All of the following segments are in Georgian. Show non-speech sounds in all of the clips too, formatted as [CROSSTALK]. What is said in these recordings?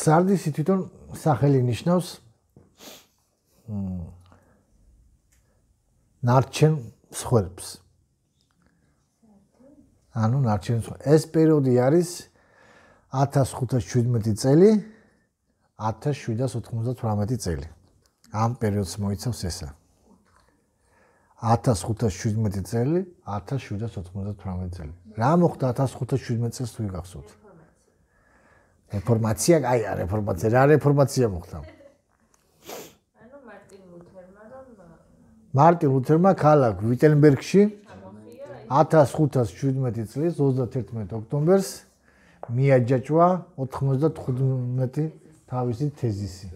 სარდისი თვითონ სახელი ნიშნავს ნარჩენ მსხვერპს ანუ ნარჩენ ეს პერიოდი არის 1517 წელი 1798 წელი ამ პერიოდს მოიცავს ესა 1517 წელი 1798 წელი რა მოხდა 1517 წელს თუ გახსოვთ 1517 რეფორმაცია, აი რა რეფორმაცია, რა რეფორმაცია მოხდა? ანუ მარტინ ლუთერმა რომ მარტინ ლუთერმა ქალაქ ვიტენბერგში 1517 წლის 31 ოქტომბერს მიაჯაჭვა 95 თავისი თეზისი.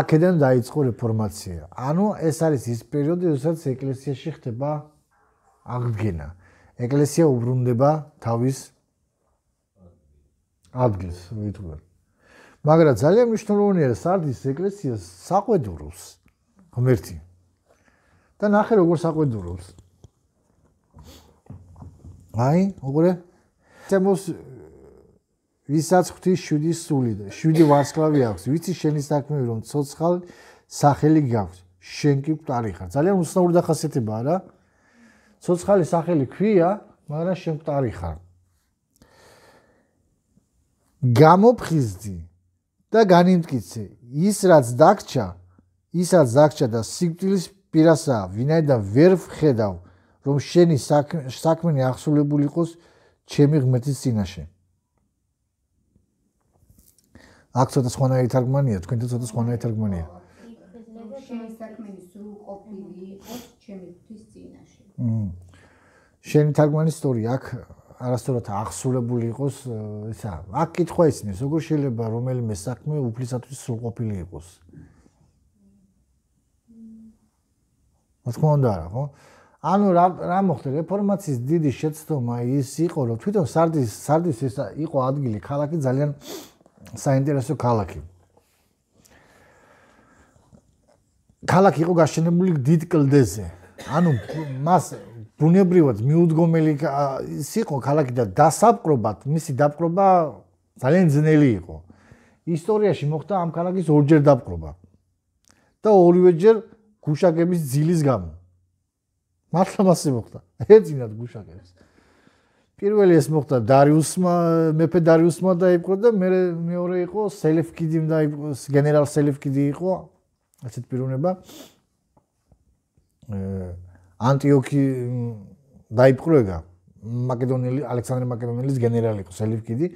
აქედან დაიწყო რეფორმაცია. ანუ ეს არის ის პერიოდი, როდესაც ეკლესიაში ხდება აღდგენა. ეკლესია უბრუნდება თავის ადგილს ვიტყვი. მაგრამ ძალიან მნიშვნელოვანია სარდის ეკლესიას საყვედურს ღმერთი. და ნახე როგორ საყვედურს. აი, უყურე. თემოს ვისაც ღვთის შვიდი სული და შვიდი ვარსკვლავი აქვს, ვიცი შენი საქმეები რომ ცოცხალ სახელი გაქვს, შენ კი მკვდარი ხარ. ძალიან უცნაური და ხასიათება რა. ცოცხალი სახელი ქვია, მაგრამ შენ მკვდარი ხარ. გამოფხიზდი და განიმტკიცე ის რაც დაგჭა ისაც დაგჭა და სიკვდილის პირასა ვინაიდან ვერ ხედავ რომ შენი საქმენი ახსულებული იყოს ჩემი ღმერთის წინაშე აქ ცოტა სხვანაირი თარგმანია თქვენ და ცოტა სხვანაირი თარგმანია შენი საქმენი სრულ ყოფილი იყოს ჩემი ღმერთის წინაშე შენი თარგმანი სწორია აქ არასდროს ახსულებული იყოს ისა აქ კითხვა ისმის როგორ შეიძლება რომელიმე საქმე უფლისათვის სრულყოფილი იყოს მოსკონდა რა ხო ანუ რა რა მოხდა რეფორმაციის დიდი შეცდომა ის იყო რომ თვითონ სარდის სარდის ეს იყო ადგილი ქალაქი ძალიან საინტერესო ქალაქი ქალაქი იყო გაშენებული დიდ კლდეზე ანუ მას ბუნებრივად მიუდგომელი სიყო ქალაქი და დასაპყრობად მისი დაპყრობა ძალიან ძნელი იყო. ისტორიაში მოხდა ამ ქალაქის ორჯერ დაპყრობა. და ორივეჯერ გუშაგების ძილის გამო. მართლა მასე მოხდა. ეძინათ გუშაგებს. პირველი ეს მოხდა დარიუსმა, მეფე დარიუსმა დაიპყრო და მე მეორე იყო სელიფკიდიმ დაიპყრო, გენერალ სელიფკიდი იყო. ასეთ პიროვნება. აა ანტიოქი დაიპყრუეგა მაკედონელი ალექსანდრე მაკედონელის გენერალი იყო სელიფკიდი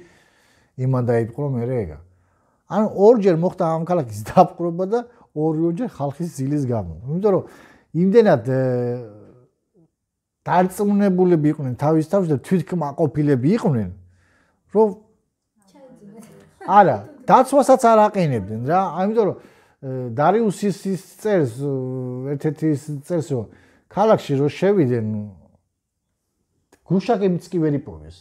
იმან დაიპყრო მერე ეგა ან ორჯერ მოხდა ამ ქალაქის დაპყრობა და ორიოჯერ ხალხის ძილის გამო იმიტომ რომ იმდენად დარწმუნებულები იყვნენ თავის თავს და თვითკმაყოფილები იყვნენ რომ არა დაცვასაც არ აყენებდნენ რა ამიტომ რომ დარიუსის წერს ერთ-ერთი წერს რომ ქალაქში რო შევიდნენ გუშაგებიც კი ვერ იპოვეს.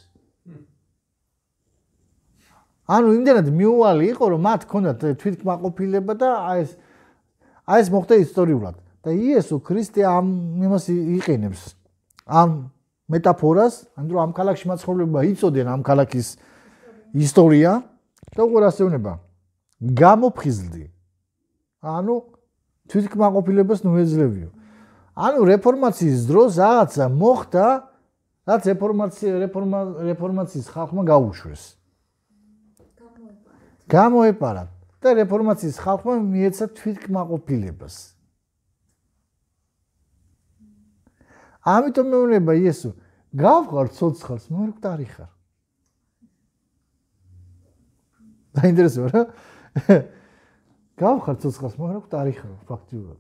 ანუ იმდენად მიუვალი იყო რომ მათ ქონდათ თვითკმაყოფილება და აი ეს აი ეს მოხდა ისტორიულად და იესო ქრისტე ამ იმას იყინებს ამ მეტაფორას, ანუ რომ ამ ქალაქში მაცხოვრებლებმა იწოდენ ამ ქალაქის ისტორია და უყურასეუნება გამოფხიზლდი. ანუ თვითკმაყოფილებას ნუ ეძლევიო. ანუ რეფორმაციის დროს რაღაცა მოხდა, რაც რეფორმაცია რეფორმა რეფორმაციის ხალხმა გაუშვეს. გამოეპარა და რეფორმაციის ხალხმა მიეცა თვითკმაყოფილებას. ამიტომ მეუბნება იესო, გავყარ ცოცხალს, მაგრამ ქტარი ხარ. დაინტერესება რა? [LAUGHS] გავხარ ცოცხალს, მაგრამ ქტარი ხარ ფაქტიურად.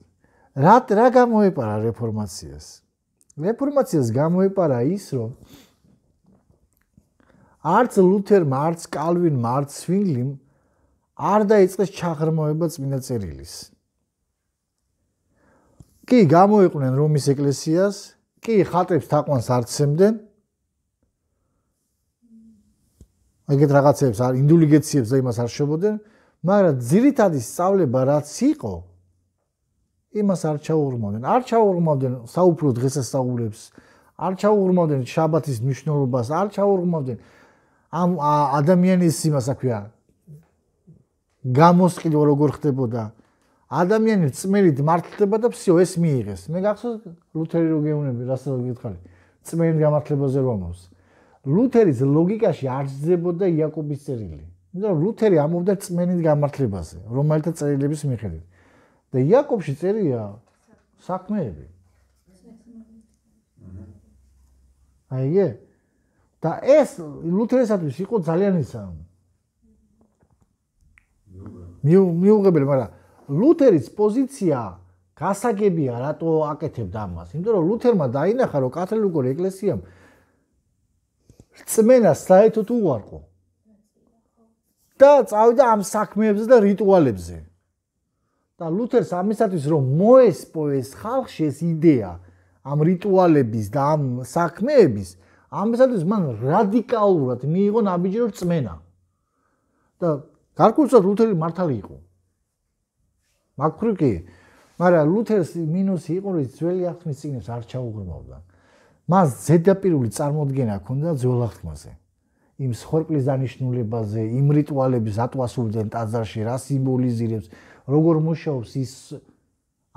რა რა გამოიპარა რეფორმაციას? რეფორმაციას გამოიპარა ის, რომ არც ლუთერ, არც კალვინ, არც სვინგლი არ დაიწყეს ჩაღრმავება წმინდა წერილის. კი, გამოიყვნენ რომის ეკლესიას, კი, ხატებს თაყვანს არცემდნენ. ეგეთ რაღაცებს არ ინდულიგეციებს და იმას არ შობოდნენ, მაგრამ ძირითადი სწავლება რაც იყო, იმას არ ჩაურმავენ. არ ჩაურმავენ საუფრო დღესასწაულებს. არ ჩაურმავენ შაბათის მნიშვნელობას. არ ჩაურმავენ ამ ადამიანის იმას აქვია გამოსყიდვა როგორ ხდებოდა. ადამიანი წმერით მართლდება და всё ეს მიიღეს. მე გახსოვს ლუთერი რო გეუბნები, რასაც გითხარი. წმერით გამართლებაზე რომავს. ლუთერის ლოგიკაში არ ძებოდა იაკობის წერილი. იმიტომ რომ ლუთერი ამობდა წმენით გამართლებაზე, რომელთა წერილების მიხედვით. და იაკობში წერია საქმეები. აიე და ეს ლუთერესათვის იყო ძალიან ისა. მიუ მიუღებელი, მაგრამ ლუთერის პოზიცია გასაგებია რატო აკეთებდა ამას, იმიტომ რომ ლუთერმა დაინახა რომ კათოლიკური ეკლესიამ წმენა საერთოდ უარყო. და წავიდა ამ საქმეებზე და რიტუალებზე. და ლუთერს ამისათვის რომ მოესპო ეს ხალხში ეს იდეა ამ რიტუალების და ამ საქმეების ამისათვის მან რადიკალურად მიიღო ნაბიჯი რომ წმენა და გარკვეულწოდ ლუთერი მართალი იყო მაკფრიკი მაგრამ ლუთერს მინუსი იყო რომ ძველი აღთქმის წინებს არ ჩაუღრმავდა მას ზედაპირული წარმოდგენა ჰქონდა ძველ აღთქმაზე იმ სხორკლის დანიშნულებაზე იმ რიტუალების ატვასულდნენ ტაძარში რა სიმბოლიზირებს როგორ მუშაობს ის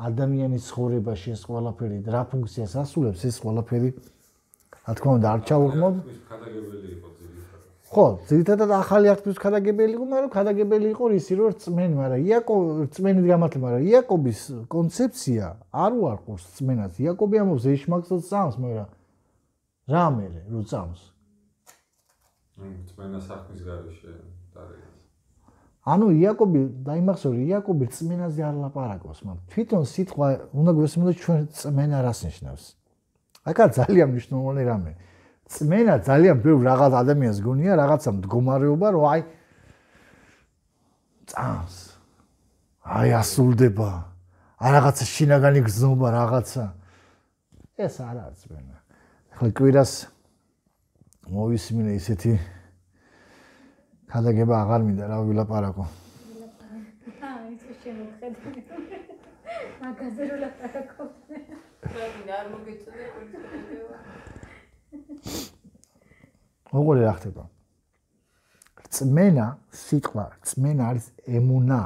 ადამიანის ცხოვრებაში ეს ყველაფერი და რა ფუნქციას ასრულებს ეს ყველაფერი რა თქმა უნდა არ ჩავუღმობ ხო, ზედათად ახალი აღთქმის ქადაგებელი იყო, მაგრამ ქადაგებელი იყო ისე რომ წმენ, მაგრამ იაკობ წმენით გამართლება, მაგრამ იაკობის კონცეფცია არ უარყოს წმენას. იაკობი ამბობს ეშმაკსაც წამს, მაგრამ რა მე რო წამს? მ წმენას აღთქმის გარეშე დარეგა. ანუ იაკობი დაიმახსო იაკობი წმენაზე არ ლაპარაკობს მაგრამ თვითონ სიტყვა უნდა გვესმინოს ჩვენ წმენა რას ნიშნავს აკა ძალიან მნიშვნელოვანი რამე წმენა ძალიან ბევრ რაღაც ადამიანს გონია რაღაცა მდგომარეობა რომ აი წამს აი ასულდება აი რაღაცა შინაგანი გზნობა რაღაცა ეს არა წმენა ხო კვირას მოვისმინე ისეთი ქადაგება აღარ მინდა რა ვილაპარაკო მაგაზერულა რა ქონდა? როგორ ერახება? წმენა, სიტყვა, წმენა არის ემუნა,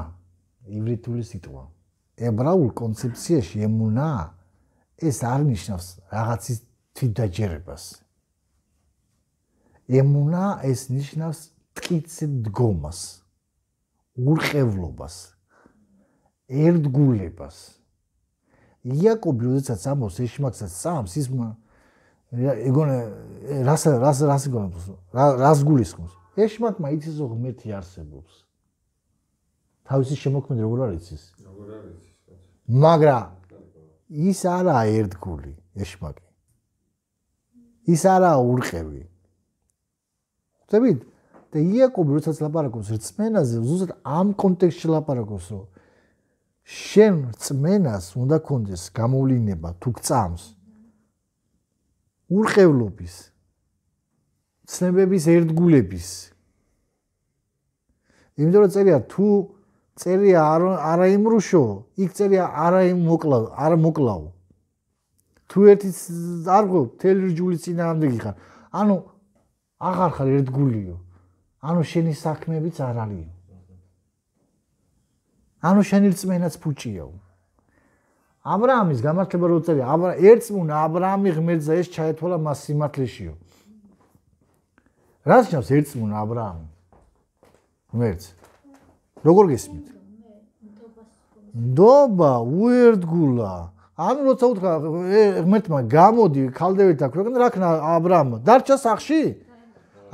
ივრითული სიტყვა. ებრაულ კონცეფციაში ემუნა ეს არ ნიშნავს რაღაცის თვითდაჯერებას. ემუნა ეს ნიშნავს ტკიცი დგომას, ურყევლობას, ერთგულებას. იაკობი როდესაც ამოს ეშმაკსაც სამს ის ეგონა რას რას რას გულისხმობს? რას გულისხმობს? ეშმაკმა იცისო ღმერთი არსებობს. თავისი შემოქმედ როგორ არის ის? როგორ არის ის? მაგრამ ის არა ერთგული ეშმაკი. ის არა ურყევი. ხვდებით? და იაკობი როდესაც ლაპარაკობს რწმენაზე, ზუსტად ამ კონტექსტში ლაპარაკობს, რომ შენ რწმენას უნდა კონდეს გამოვლინება თუ გწამს ურყევლობის ცნებების ერთგულების იმიტომ რომ წერია თუ წერია არა იმრუშო, იქ წერია არა იმოკლავ, არა მოკლავ. თუ ერთი არღო თელირჯული წინა ამდე გიხარ. ანუ აღარ ხარ ერთგულიო. ანუ შენი საქმეებიც არ არისო. ანუ შენი რწმენაც ფუჭიაო. ა ブラ ამის გამართლება როგორ წერია, აბრა ერთმუნ ა ブラ ამი ღმერთზე ეს ჩაეთვალა მას სიმართლეშიო. რას ნიშნავს ერთმუნ ა ブラ ამი? ღმერთს. როგორ გესმით? ნდობა უერდგულა. ანუ როცა უთხრა ღმერთმა გამოდი ქალდევით და ქვეყნ რა ქნა ა ブラ ამ? დარჩა სახში? რა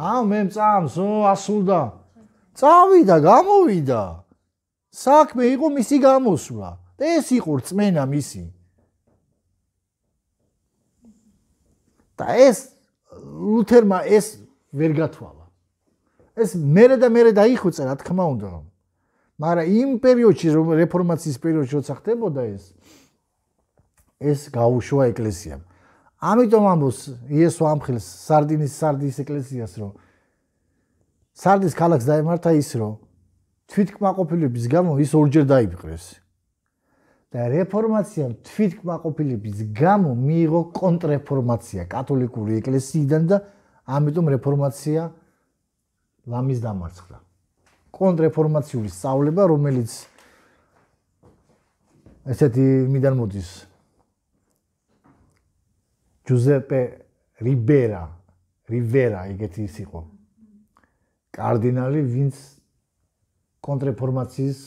ამ მე წამსო ასულდა. წავიდა, გამოვიდა. საქმე იყო მისი გამოსვლა. ეს იყო რწმენა მისი. და ეს ლუთერმა ეს ვერ გათვალა. ეს მერე და მერე დაიხვიწა, რა თქმა უნდა. მაგრამ იმ პერიოდში, რომ რეფორმაციის პერიოდში როცა ხდებოდა ეს ეს გაუშვა ეკლესიამ. ამიტომ ამბობს იესო ამხილს სარდინის სარდის ეკლესიას რომ სარდის ქალაქს დაემართა ის რომ თვითკმაყოფილების გამო ის ორჯერ დაიფიქრეს და რეფორმაციამ თვითკმაყოფილების გამო მიიღო კონტრრეფორმაცია კათოლიკური ეკლესიიდან და ამიტომ რეფორმაცია ლამის დამარცხდა კონტრრეფორმაციული სწავლება რომელიც ესეთი მიდან მოდის ჯუზეპე რიბერა რივერა ეგეთი ის იყო კარდინალი ვინც კონტრრეფორმაციის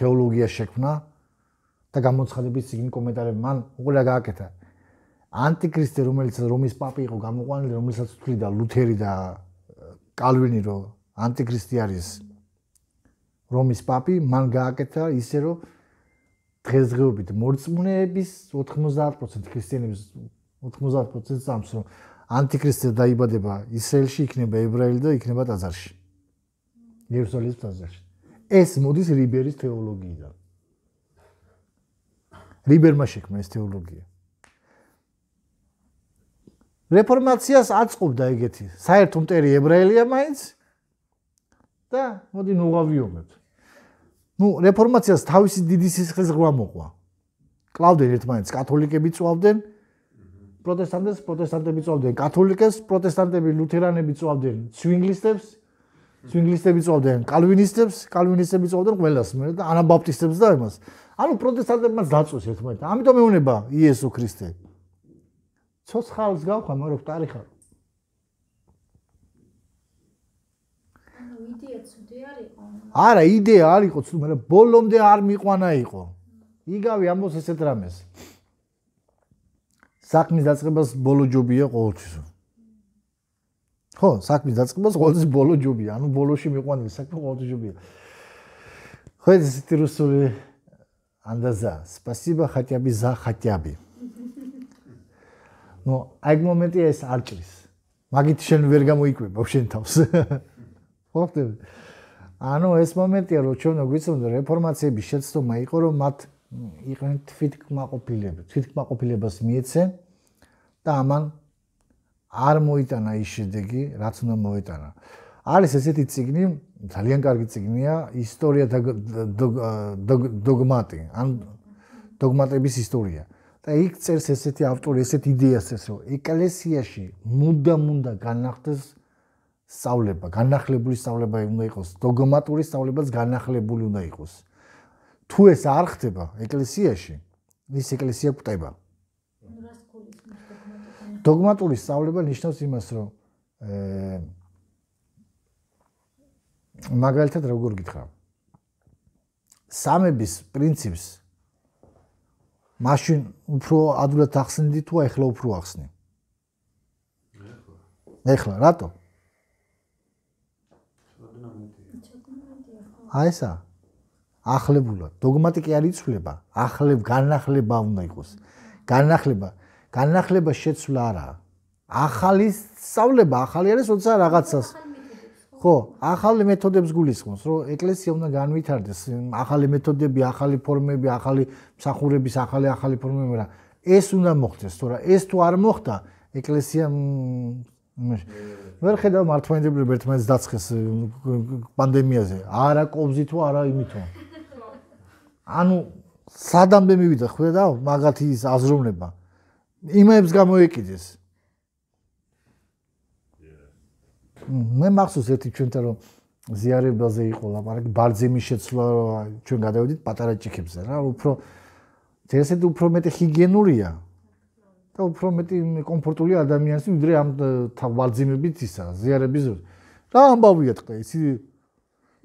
თეოლოგია შექმნა და გამოცხადების ისინი კომენტარები მან უყურა გააკეთა ანტიქრისტე რომელიც რომის პაპი იყო გამოყვანილი რომელსაც თვლიდა ლუთერი და კალვინი რომ ანტიქრისტე არის რომის პაპი მან გააკეთა ისე რომ დღესდღეობით მორწმუნეების 90% ქრისტიანების 90% წამს, რომ ანტიქრისტე დაიბადება ისრაელში, იქნება ებრაელი და იქნება ტაძარში. იერუსალიმის ტაძარში. ეს მოდის რიბერის თეოლოგიიდან. რიბერმა შექმნა ეს თეოლოგია. რეფორმაციას აწყობდა ეგეთი, საერთო მტერი ებრაელია მაინც და მოდი ნუღავიობთ. ნუ რეფორმაციას თავისი დიდი სისხლის ღვა მოყვა. კლავდნენ ერთმანეთს, კათოლიკები წვავდნენ პროტესტანტებს პროტესტანტები წვავდნენ კათოლიკეს პროტესტანტები ლუთერანები წვავდნენ ცვინგლისტებს ცვინგლისტები წვავდნენ კალვინისტებს კალვინისტები წვავდნენ ყველას მე და ანაბაპტისტებს და იმას ანუ პროტესტანტებმა დაწუს ერთმანეთ ამიტომ ეუნება იესო ქრისტე ცოცხალს გავხვა მაგრამ ფტარი ხარ არა იდეა არ იყო ცუდი მაგრამ ბოლომდე არ მიყვანა იყო იგავი ამბოს ესეთ რამეს საქმის დაწყებას ბოლო ჯობია ყოველთვის. ხო, საქმის დაწყებას ყოველთვის ბოლო ჯობია, ანუ ბოლოში მიყვანილი საქმე ყოველთვის ჯობია. ხო, ეს რუსული ანდაზა. спасибо хотя бы за хотя бы. ну, айг моменти ეს არ ჭრის. მაგით შენ ვერ გამოიკვება შენ თავს. ხო, ხდები. ანუ ეს მომენტია, რომ ჩვენ გვიცნობთ რეფორმაციების შეცდომა იყო, რომ მათ იყვნენ თვითკმაყოფილები, თვითკმაყოფილებას მიეცენ და ამან არ მოიტანა ის შედეგი, რაც უნდა მოიტანა. არის ესეთი ციგნი, ძალიან კარგი ციგნია, ისტორია და დოგმატი, ან დოგმატების ისტორია. და იქ წერს ესეთი ავტორი, ესეთ იდეას წერს, რომ ეკლესიაში მუდამ უნდა განახდეს სწავლება, განახლებული სწავლება უნდა იყოს, დოგმატური სწავლებაც განახლებული უნდა იყოს. თუ ეს არ ხდება ეკლესიაში, ის ეკლესია ყვება. დოგმატური სწავლება ნიშნავს იმას, რომ ე მაგალითად როგორ გითხრა? სამების პრინციპს მაშინ უფრო ადვილად ახსნდი თუ ახლა უფრო ახსნი. ახლა. ახლა, რატო? შეგვიძლია მეტი. შეგვიძლია მეტი ახლა. აი სა ახლებულად. დოგმატიკი არ იცვლება, ახლებ განახლება უნდა იყოს. განახლება, განახლება შეცვლა არაა. ახალი სწავლება, ახალი არის თორსა რაღაცას. ხო, ახალი მეთოდებს გულისხმობს, რომ ეკლესია უნდა განვითარდეს, ახალი მეთოდები, ახალი ფორმები, ახალი მსახურების, ახალი ახალი ფორმები, მაგრამ ეს უნდა მოხდეს, თორა ეს თუ არ მოხდა, ეკლესია ვერ ხედავ მართმადებლებს ერთმანეთს დაცხეს პანდემიაზე. არა კობზითო, არა იმითო. ანუ სადამდე მივიდა ხედა მაგათის აზროვნება იმებს გამოიკიდეს მე მახსოვს ერთი ჩვენთან რომ ზიარებელზე იყო ლაპარაკი ბარძიმის შეცვლა ჩვენ გადავედით პატარა ჭიქებზე რა უფრო ძერსეთ უფრო მეტი ჰიგიენურია და უფრო მეტი კომფორტული ადამიანები ვიდრე ამ ბარძიმებით ისა ზიარების რა ამბავია თქვენ ისი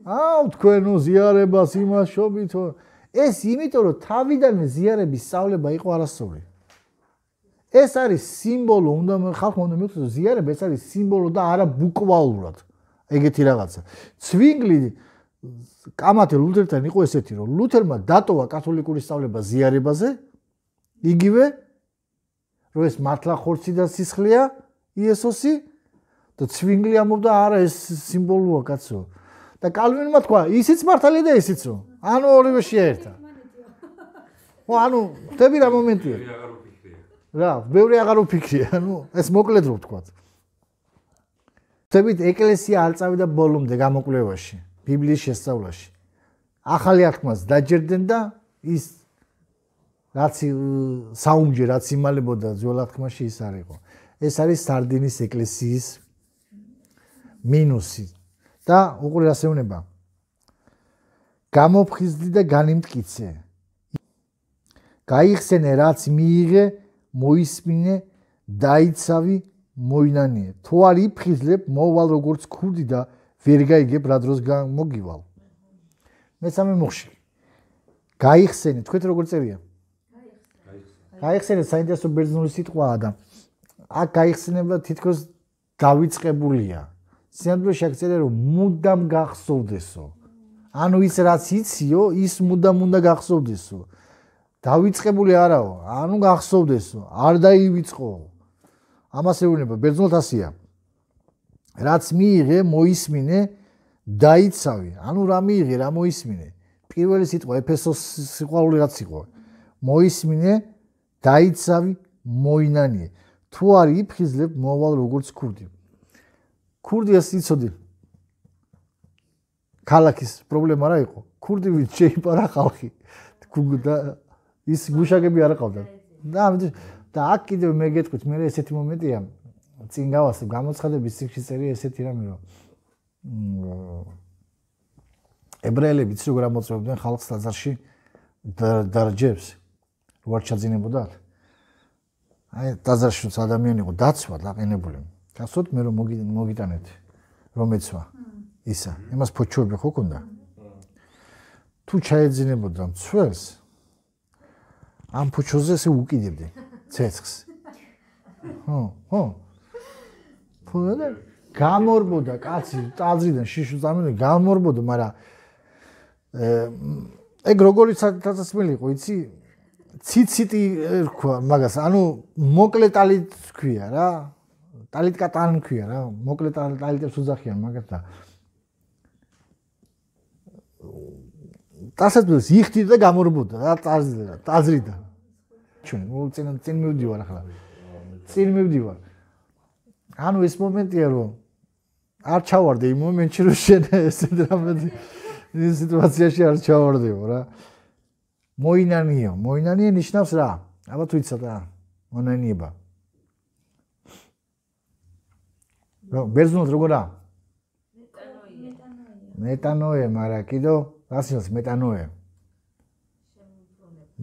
აუ თქვენო ზიარებას იმას შობითო ეს იმიტომ რომ თავიდან ზიარების სწავლება იყო არასწორი. ეს არის სიმბოლო, უნდა ხალხმა უნდა მიხვდეს ზიარება ეს არის სიმბოლო და არა ბუკვალურად ეგეთი რაღაცა. ცვინგლი კამათი ლუთერთან იყო ესეთი რომ ლუთერმა დატოვა კათოლიკური სწავლება ზიარებაზე იგივე რომ ეს მართლა ხორცი და სისხლია იესოსი და ცვინგლი ამობდა არა ეს სიმბოლოა კაცო და კალვინმა თქვა, ისიც მართალია და ისიცო. ანუ ორივე შეერთა. ხო, ანუ ხდები რა მომენტია? ვერ აღარ ვფიქრია. რა, ვერ აღარ ვფიქრია, ანუ ეს მოკლედ რო ვთქვა. ხდებით ეკლესია არ წავიდა ბოლომდე გამოკვლევაში, ბიბლიის შესწავლაში. ახალი აღქმას დაჯერდნენ და ის რაც საუნჯი რაც იმალებოდა ძველ აღქმაში ის არ იყო. ეს არის სარდინის ეკლესიის მინუსი და უყურე ასე უნება გამოფხიზდი და განიმტკიცე გაიხსენე რაც მიიღე მოისმინე დაიცავი მოინანიე თუ არ იფხიზლებ მოვალ როგორც ქუდი და ვერ გაიგებ რა დროს მოგივალ მესამე მუხში გაიხსენე თქვენ როგორ წერია გაიხსენე საინტერესო ბერძნული სიტყვაა და აქ გაიხსენება თითქოს დავიწყებულია სიამბლო შეგწერე რომ მუდამ გახსოვდესო ანუ ის რაც იციო ის მუდამ უნდა გახსოვდესო დავიწყებული არაო ანუ გახსოვდესო არ დაივიწყო ამას ეუბნება ბერძნულ თასია რაც მიიღე მოისმინე დაიცავი ანუ რა მიიღე რა მოისმინე პირველი სიტყვა ეფესოს სიყვარული რაც იყო მოისმინე დაიცავი მოინანიე თუ არ იფხიზლებ მოვალ როგორც ქურდი ქურდიას იცოდნენ ქალაქის პრობლემა რა იყო ქურდი ვინ შეიპარა ხალხი და ის გუშაგები არ ყავდა და და აქ კიდე მე გეტყვით მე ესეთი მომენტია წინ გავასებ გამოცხადების ციხის წერი ესეთი რამე რომ ებრაელებიც როგორ მოწმობდნენ ხალხს ლაზარში დარჯებს როარჩაძინებოდათ აი ლაზარში ადამიანი იყო დაცვა დაყენებული გასოთ მე რომ მოგიტანეთ რომეცვა ისა იმას ფოჩუები ხო კონდა თუ ჩაეძინებოდა მცველს ამ ფოჩოზე ეს უკიდებდი ცეცხს ხო ხო ფოლა გამორბოდა კაცი ტაძრიდან შიშუ წამინდა გამორბოდა მაგრამ ეგ როგორიც დაწესმილი იყო იცი ციციტი რქვა მაგას ანუ მოკლე ტალი თქვია რა ტალიტკა ტანქია რა მოკლე ტალიტებს უძახიან მაგათ და დასაწყებს იხდი და გამორბოდა რა წაზრდა წაზრდა ჩვენ ნუ წინ წინ მივდივარ ახლა წინ მივდივარ ანუ ეს მომენტია რომ არ ჩავარდე იმ მომენტში რომ შენ ეს დრამატი ეს სიტუაციაში არ ჩავარდეო რა მოინანიო მოინანიე ნიშნავს რა ალბათ ვიცი და მონანიება რომ ბერძნულად როგორა? მეტანოე. მეტანოე, მარა კიდო ასიოს მეტანოე.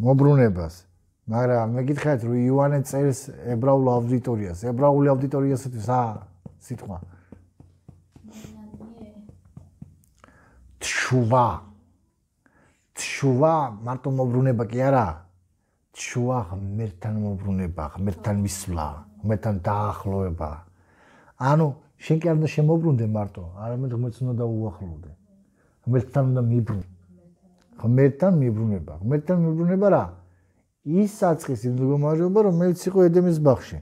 მობრუნებას. მაგრამ მეკითხეთ რომ იოანე წერს ებრაულ აუდიტორიას, ებრაულ აუდიტორიასაც ა სიტყვა. შუვა. შუვა მარტო მობრუნება კი არა. შუა მერთან მობრუნება, მერთან მისვლა, მერთან დაახლოება. ანუ შენ კი არ უნდა შემოbrunde მარტო, არამედ ღმერთს უნდა დაუახლოვდე. ღმერთთან უნდა მიბრუნ. ღმერთთან მიბრუნება, ღმერთთან მიბრუნება რა? ის საწყის იმდგომარეობა, რომელიც იყო ედემის ბაღში.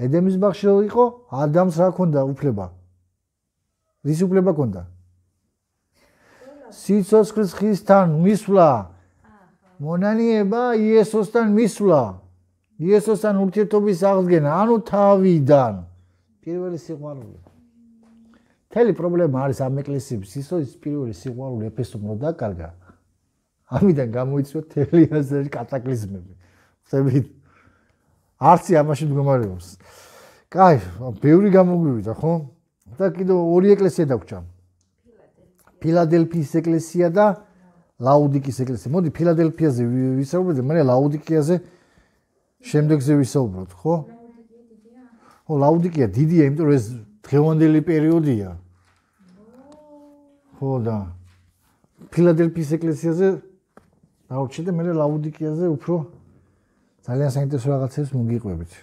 ედემის ბაღში იყო ადამს რა ქონდა უფლება? ვის უფლება ქონდა? სიცოცხლის ხისთან მისვლა. მონანიება იესოსთან მისვლა. იესოსთან ურთიერთობის აღდგენა, ანუ თავიდან. აა პირველი სიყვარული. მთელი პრობლემა არის ამ ეკლესიის სიცოცხლის პირველი სიყვარული ეფესომო დაკარგა. ამიდან გამოიწვია თელიაზერის კატაკლიზმები. ხსები არც ამაში მდგომარეობს. კაი, ბევრი გამოგვივიდა, ხო? და კიდევ ორი ეკლესია დაგვჭამ. ფილადელფია. ფილადელფიის ეკლესია და ლაუდიკის ეკლესია. მოდი ფილადელფიაზე ვისაუბრეთ, მე ლაუდიკიაზე შემდეგზე ვისაუბროთ, ხო? ლაუდიკი ხო ლაუდიკია დიდია, იმიტომ რომ ეს დღევანდელი პერიოდია. ხო და ფილადელფიის ეკლესიაზე დაურჩი და მე ლაუდიკიაზე უფრო ძალიან საინტერესო რაღაცებს მოგიყვებით.